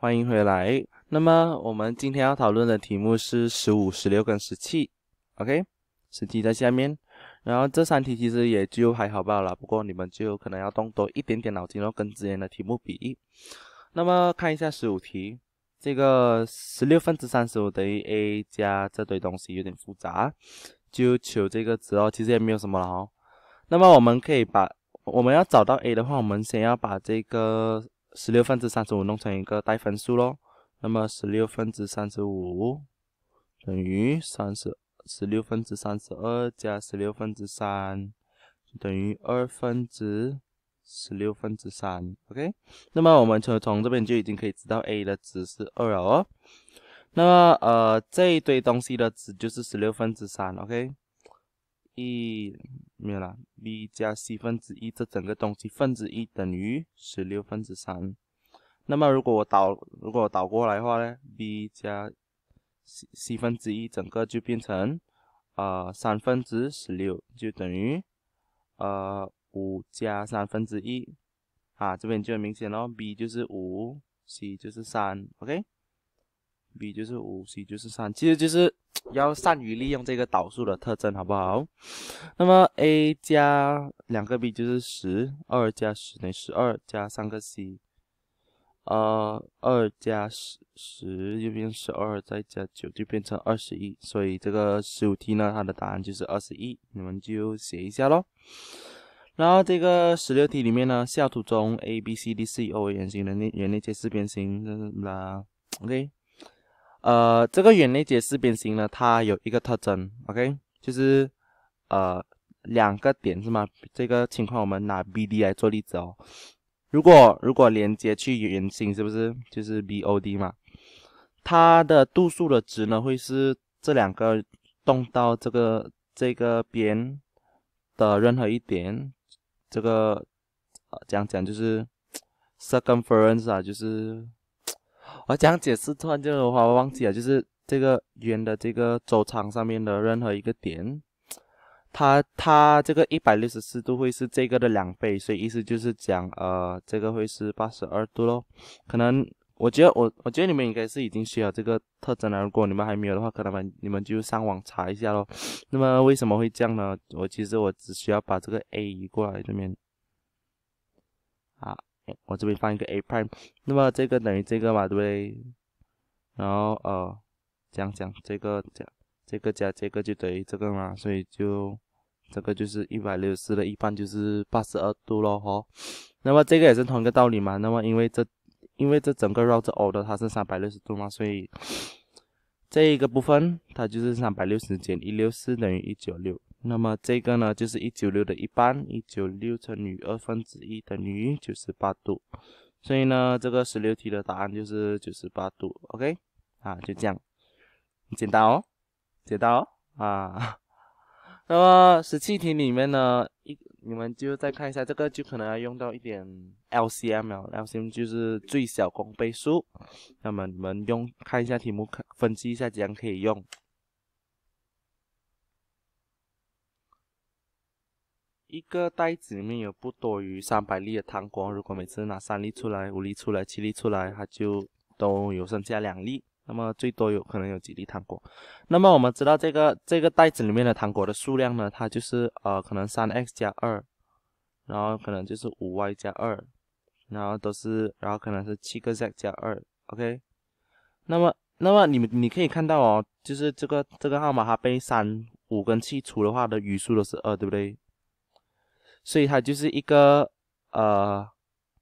欢迎回来。那么我们今天要讨论的题目是十五、十六跟十七，OK？十七在下面。然后这三题其实也就还好不了，不过你们就可能要动多一点点脑筋，后跟之前的题目比。那么看一下十五题，这个十六分之三十五等于 a 加这堆东西有点复杂，就求这个值哦。其实也没有什么了哦。那么我们可以把我们要找到 a 的话，我们先要把这个。十六分之三十五弄成一个带分数咯，那么十六分之三十五等于三十十六分之三十二加十六分之三，等于二分之十六分之三。OK，那么我们从从这边就已经可以知道 a 的值是二了哦。那么呃这一堆东西的值就是十六分之三。OK。一没有啦 b 加 c 分之一，这整个东西分之一等于十六分之三。那么如果我导，如果我导过来的话呢，b 加 c c 分之一整个就变成呃三分之十六，就等于呃五加三分之一啊，这边就很明显咯 b 就是五，c 就是三，OK，b 就是五，c 就是三，其实就是。要善于利用这个导数的特征，好不好？那么 a 加两个 b 就是十二加十等于十二加三个 c，呃，二加十十右变十二，再加九就变成二十一。所以这个十五题呢，它的答案就是二十一，你们就写一下咯。然后这个十六题里面呢，下图中 A B C D C O 为圆心的内圆内接四边形啦，OK。呃，这个圆内接四边形呢，它有一个特征，OK，就是呃两个点是吗？这个情况我们拿 BD 来做例子哦。如果如果连接去圆心，是不是就是 BOD 嘛？它的度数的值呢，会是这两个动到这个这个边的任何一点，这个呃讲讲就是 circumference 啊，就是。我讲解释突然间的话，我忘记了，就是这个圆的这个周长上面的任何一个点，它它这个一百六十四度会是这个的两倍，所以意思就是讲，呃，这个会是八十二度喽。可能我觉得我我觉得你们应该是已经学了这个特征了，如果你们还没有的话，可能你们就上网查一下喽。那么为什么会这样呢？我其实我只需要把这个 A 移过来这边。我这边放一个 a pi，那么这个等于这个嘛，对不对？然后呃，讲讲这个加这个加这个就等于这个嘛，所以就这个就是一百六十四的一半就是八十二度咯，哈。那么这个也是同一个道理嘛。那么因为这因为这整个绕着 O 的它是三百六十度嘛，所以这一个部分它就是三百六十减一六四等于一九六。那么这个呢，就是一九六的一半，一九六乘以二分之一等于九十八度，所以呢，这个十六题的答案就是九十八度，OK，啊，就这样，简单哦，简单哦啊。那么十七题里面呢，一你们就再看一下这个，就可能要用到一点 LCM 了，LCM 就是最小公倍数，那么你们用看一下题目，看分析一下，怎样可以用。一个袋子里面有不多于三百粒的糖果。如果每次拿三粒出来、五粒出来、七粒出来，它就都有剩下两粒。那么最多有可能有几粒糖果？那么我们知道这个这个袋子里面的糖果的数量呢？它就是呃，可能三 x 加二，然后可能就是五 y 加二，然后都是，然后可能是七个 z 加二。OK。那么那么你们你可以看到哦，就是这个这个号码它被三、五跟七除的话的余数都是二，对不对？所以它就是一个呃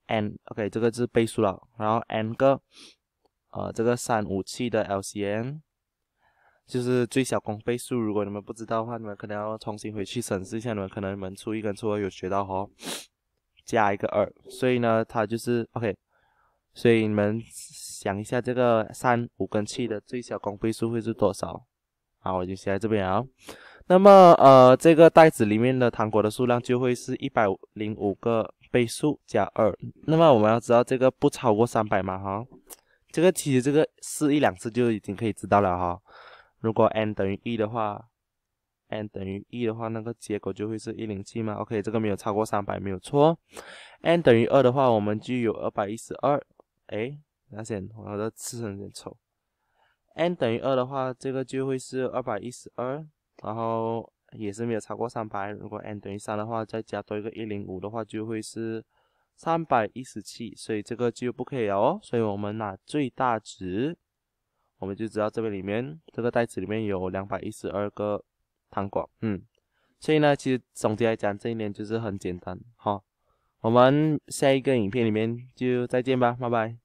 n，OK，这个是倍数了，然后 n 个呃这个三五七的 LCN 就是最小公倍数。如果你们不知道的话，你们可能要重新回去审视一下。你们可能你们初一跟初二有学到哦，加一个二。所以呢，它就是 OK。所以你们想一下，这个三五跟七的最小公倍数会是多少？好，我就写在这边啊。那么，呃，这个袋子里面的糖果的数量就会是一百零五个倍数加二。那么我们要知道这个不超过三百嘛哈，这个其实这个试一两次就已经可以知道了哈。如果 n 等于一的话，n 等于一的话，那个结果就会是一零七吗？OK，这个没有超过三百，没有错。n 等于二的话，我们就有二百一十二。哎，发现我的字寸有点丑。n 等于二的话，这个就会是二百一十二。然后也是没有超过三百。如果 n 等于三的话，再加多一个一零五的话，就会是三百一十七，所以这个就不可以了哦。所以我们拿最大值，我们就知道这边里面这个袋子里面有两百一十二个糖果。嗯，所以呢，其实总结来讲，这一年就是很简单哈。我们下一个影片里面就再见吧，拜拜。